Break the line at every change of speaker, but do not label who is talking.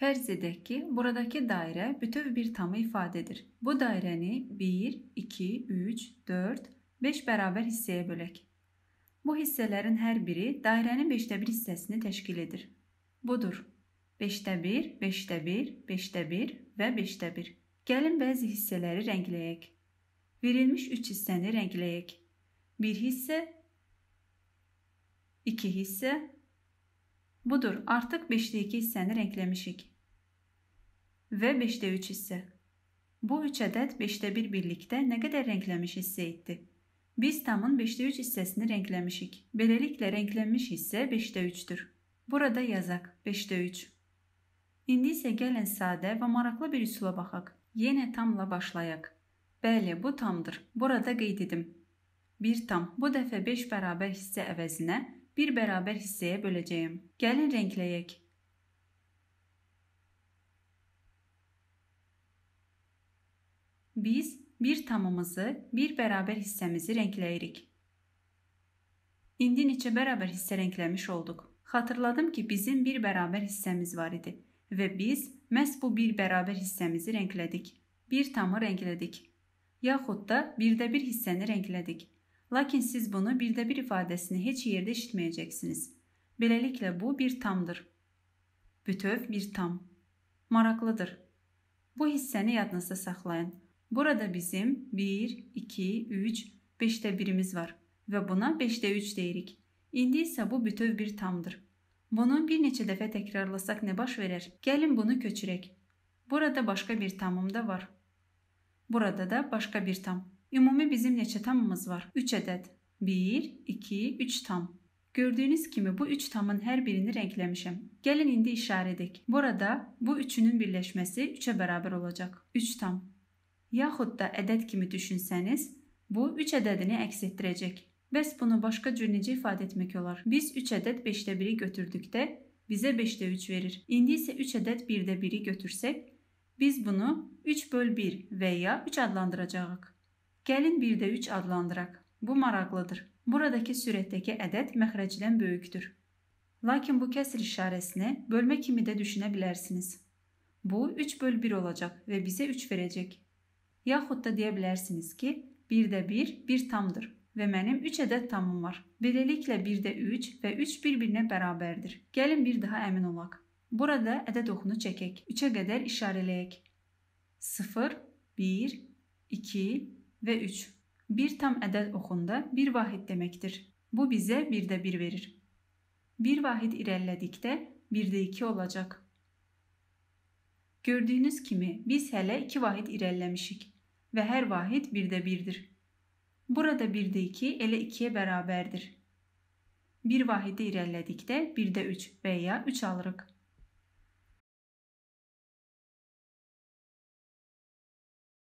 Fərz edək ki, buradakı dairə bütöv bir tamı ifadədir. Bu dairəni 1, 2, 3, 4, 5 bərabər hissəyə bölək. Bu hissələrin hər biri dairənin 5də 1 hissəsini təşkil edir. Budur. 5də 1, 5də 1, 5də 1 və 5də 1. Gəlin bəzi hissələri rəngləyək. Verilmiş 3 hissəni rəngləyək. 1 hissə, 2 hissə, Budur, artıq 5-də 2 hissəni rəngləmişik ve 5'te 3 hisse. Bu 3 adet 5'te 1 birlikte ne kadar renklemiş hisse etti? Biz tamın 5'te 3 hissəsini renklemişik. Beləliklə renklenmiş hisse 5'te 3'tür. Burada yazaq 5'te 3. İndi isə gəlin sadə və maraqlı bir üsula baxaq. Yenə tamla başlayaq. Bəli, bu tamdır. Burada qeyd edim. 1 tam. Bu dəfə 5 bərabər hissə əvəzinə 1 bərabər hissəyə böləcəyim. Gəlin renkləyək. biz bir tamımızı, bir bərabər hissəmizi rəngləyirik. İndi neçə bərabər hissə rəngləmiş olduq? Xatırladım ki, bizim bir bərabər hissəmiz var idi və biz məhz bu bir bərabər hissəmizi rənglədik. Bir tamı rənglədik. Yaxud da birdə bir hissəni rənglədik. Lakin siz bunu birdə bir ifadəsini heç yerdə eşitməyəcəksiniz. Beləliklə bu bir tamdır. Bütöv bir tam. Maraqlıdır. Bu hissəni yadınızda saxlayın. Burada bizim 1, 2, 3, 5'te birimiz var ve buna 5'te 3 deyirik. İndi ise bu bütöv bir tamdır. Bunu bir neçə dəfə təkrarlasak nə baş verər? Gəlin bunu köçürək. Burada başka bir tamım da var. Burada da başka bir tam. Ümumi bizim neçə tamımız var? 3 ədəd. 1, 2, 3 tam. Gördüyünüz kimi bu 3 tamın her birini renklemişim. Gəlin indi işarə edək. Burada bu üçünün birleşmesi 3 beraber olacak. olacaq. 3 tam. yaxud da ədəd kimi düşünsəniz, bu 3 ədədini əks etdirəcək. Bəs bunu başqa cür necə ifadə etmək olar? Biz 3 ədəd 5də 1-i götürdükdə bizə 5də 3 verir. İndi isə 3 ədəd 1də 1-i götürsək, biz bunu 3/1 və ya 3 adlandıracağıq. Gəlin 1də 3 adlandıraq. Bu maraqlıdır. Buradakı sürətdəki ədəd məxrəcdən böyükdür. Lakin bu kəsr işarəsini bölmə kimi də düşünə bilərsiniz. Bu 3/1 olacaq və bizə 3 verəcək. Yaxud da deyə bilərsiniz ki, 1də 1 1 tamdır və mənim 3 ədəd tamım var. Beləliklə 1də 3 və 3 bir-birinə bərabərdir. Gəlin bir daha əmin olaq. Burada ədəd oxunu çəkək. 3-ə qədər işarələyək. 0, 1, 2 və 3. Bir tam ədəd oxunda bir vahid deməkdir. Bu bizə 1də 1 verir. Bir vahid irəlilədikdə 1də 2 olacaq. Gördüyünüz kimi biz hələ iki vahid irəlləmişik və hər vahid birdə birdir. Burada birdə 2 elə 2-yə bərabərdir. Bir vahidi irəlilədikdə birdə 3 və ya 3 alırıq.